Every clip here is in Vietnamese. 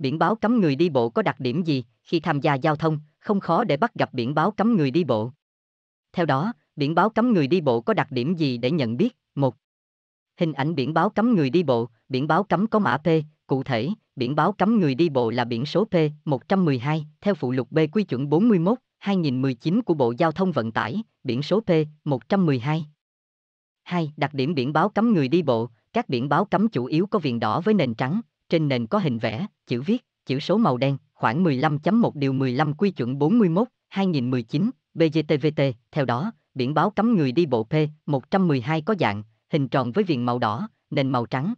Biển báo cấm người đi bộ có đặc điểm gì khi tham gia giao thông, không khó để bắt gặp biển báo cấm người đi bộ. Theo đó, biển báo cấm người đi bộ có đặc điểm gì để nhận biết? Một, Hình ảnh biển báo cấm người đi bộ, biển báo cấm có mã P, cụ thể, biển báo cấm người đi bộ là biển số P112, theo phụ lục B quy chuẩn 41, 2019 của Bộ Giao thông Vận tải, biển số P112. 2. Đặc điểm biển báo cấm người đi bộ, các biển báo cấm chủ yếu có viền đỏ với nền trắng, trên nền có hình vẽ, chữ viết, chữ số màu đen, khoảng 15.1 điều 15 quy chuẩn 41, 2019, BGTVT, theo đó, biển báo cấm người đi bộ P112 có dạng, hình tròn với viền màu đỏ, nền màu trắng.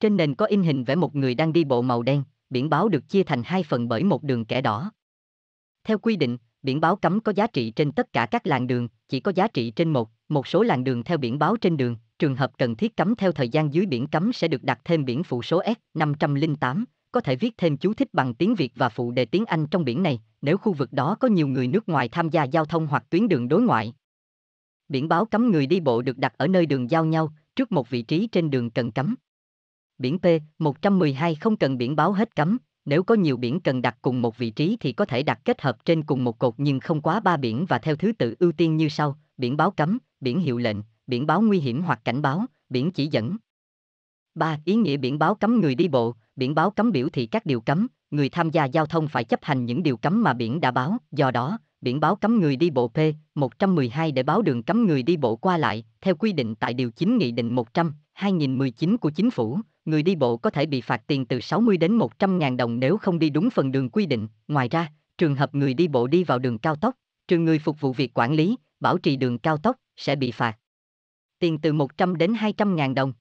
Trên nền có in hình vẽ một người đang đi bộ màu đen, biển báo được chia thành hai phần bởi một đường kẻ đỏ. Theo quy định, biển báo cấm có giá trị trên tất cả các làng đường, chỉ có giá trị trên một, một số làng đường theo biển báo trên đường trường hợp cần thiết cấm theo thời gian dưới biển cấm sẽ được đặt thêm biển phụ số S508, có thể viết thêm chú thích bằng tiếng Việt và phụ đề tiếng Anh trong biển này, nếu khu vực đó có nhiều người nước ngoài tham gia giao thông hoặc tuyến đường đối ngoại. Biển báo cấm người đi bộ được đặt ở nơi đường giao nhau, trước một vị trí trên đường cần cấm. Biển P112 không cần biển báo hết cấm, nếu có nhiều biển cần đặt cùng một vị trí thì có thể đặt kết hợp trên cùng một cột nhưng không quá ba biển và theo thứ tự ưu tiên như sau, biển báo cấm, biển hiệu lệnh, biển báo nguy hiểm hoặc cảnh báo, biển chỉ dẫn. 3. Ý nghĩa biển báo cấm người đi bộ, biển báo cấm biểu thị các điều cấm, người tham gia giao thông phải chấp hành những điều cấm mà biển đã báo, do đó, biển báo cấm người đi bộ P112 để báo đường cấm người đi bộ qua lại, theo quy định tại Điều 9 Nghị định 100, 2019 của Chính phủ, người đi bộ có thể bị phạt tiền từ 60 đến 100 ngàn đồng nếu không đi đúng phần đường quy định. Ngoài ra, trường hợp người đi bộ đi vào đường cao tốc, trừ người phục vụ việc quản lý, bảo trì đường cao tốc, sẽ bị phạt tiền từ 100 đến 200 ngàn đồng.